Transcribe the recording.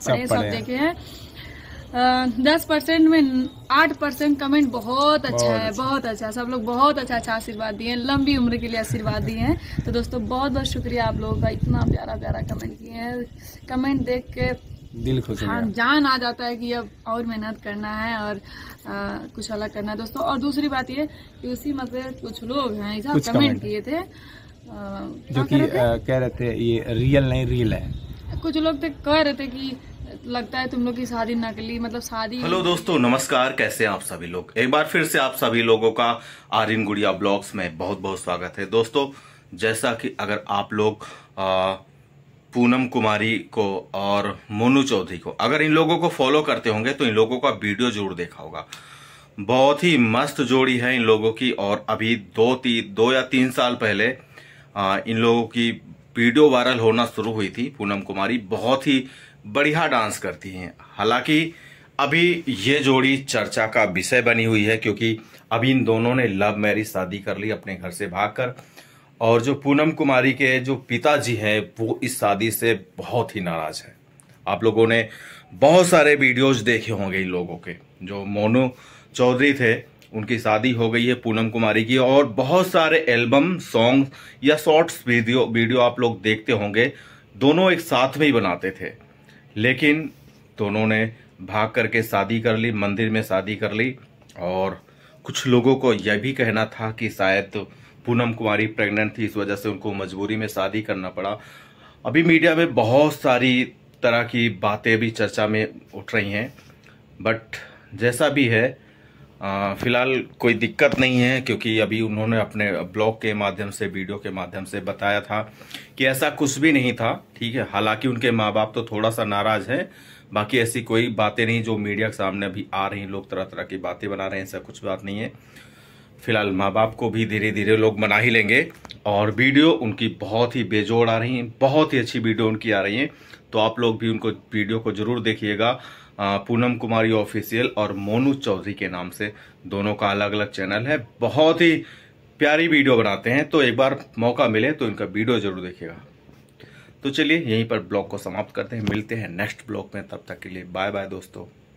सब पढ़े हैं दस परसेंट में आठ परसेंट कमेंट बहुत अच्छा बहुत है अच्छा। बहुत अच्छा सब लोग बहुत अच्छा अच्छा आशीर्वाद दिए हैं लंबी उम्र के लिए आशीर्वाद दिए हैं तो दोस्तों बहुत बहुत शुक्रिया आप लोगों का इतना प्यारा प्यारा कमेंट किए हैं कमेंट देख के दिल खुश हाँ जान आ जाता है कि अब और मेहनत करना है और आ, कुछ अलग करना है दोस्तों और दूसरी बात ये कि उसी मतलब कुछ लोग हैं कमेंट, कमेंट किए थे जो कि कह रहे थे ये रियल नहीं रियल है कुछ लोग तो कह रहे थे कि लगता है तुम लोग की शादी नकली मतलब शादी हेलो दोस्तों नमस्कार कैसे हैं आप सभी लोग एक बार फिर से आप सभी लोगों का आरिन गुड़िया ब्लॉग्स में बहुत बहुत स्वागत है दोस्तों जैसा कि अगर आप लोग पूनम कुमारी को और मोनू चौधरी को अगर इन लोगों को फॉलो करते होंगे तो इन लोगों का वीडियो जरूर देखा होगा बहुत ही मस्त जोड़ी है इन लोगों की और अभी दो तीन दो या तीन साल पहले इन लोगों की वीडियो वायरल होना शुरू हुई थी पूनम कुमारी बहुत ही बढ़िया डांस करती हैं हालांकि अभी ये जोड़ी चर्चा का विषय बनी हुई है क्योंकि अभी इन दोनों ने लव मैरिज शादी कर ली अपने घर से भागकर और जो पूनम कुमारी के जो पिताजी हैं वो इस शादी से बहुत ही नाराज हैं आप लोगों ने बहुत सारे वीडियोज देखे होंगे इन लोगों के जो मोनू चौधरी थे उनकी शादी हो गई है पूनम कुमारी की और बहुत सारे एल्बम सॉन्ग या शॉर्ट्स वीडियो वीडियो आप लोग देखते होंगे दोनों एक साथ में ही बनाते थे लेकिन दोनों ने भाग करके शादी कर ली मंदिर में शादी कर ली और कुछ लोगों को यह भी कहना था कि शायद पूनम कुमारी प्रेग्नेंट थी इस वजह से उनको मजबूरी में शादी करना पड़ा अभी मीडिया में बहुत सारी तरह की बातें भी चर्चा में उठ रही हैं बट जैसा भी है फिलहाल कोई दिक्कत नहीं है क्योंकि अभी उन्होंने अपने ब्लॉग के माध्यम से वीडियो के माध्यम से बताया था कि ऐसा कुछ भी नहीं था ठीक है हालांकि उनके माँ बाप तो थोड़ा सा नाराज हैं बाकी ऐसी कोई बातें नहीं जो मीडिया के सामने अभी आ रही लोग तरह तरह की बातें बना रहे हैं ऐसा कुछ बात नहीं है फिलहाल माँ बाप को भी धीरे धीरे लोग मना ही लेंगे और वीडियो उनकी बहुत ही बेजोड़ आ रही है बहुत ही अच्छी वीडियो उनकी आ रही है तो आप लोग भी उनको वीडियो को जरूर देखिएगा पूनम कुमारी ऑफिशियल और मोनू चौधरी के नाम से दोनों का अलग अलग चैनल है बहुत ही प्यारी वीडियो बनाते हैं तो एक बार मौका मिले तो इनका वीडियो जरूर देखिएगा तो चलिए यहीं पर ब्लॉग को समाप्त करते हैं मिलते हैं नेक्स्ट ब्लॉग में तब तक के लिए बाय बाय दोस्तों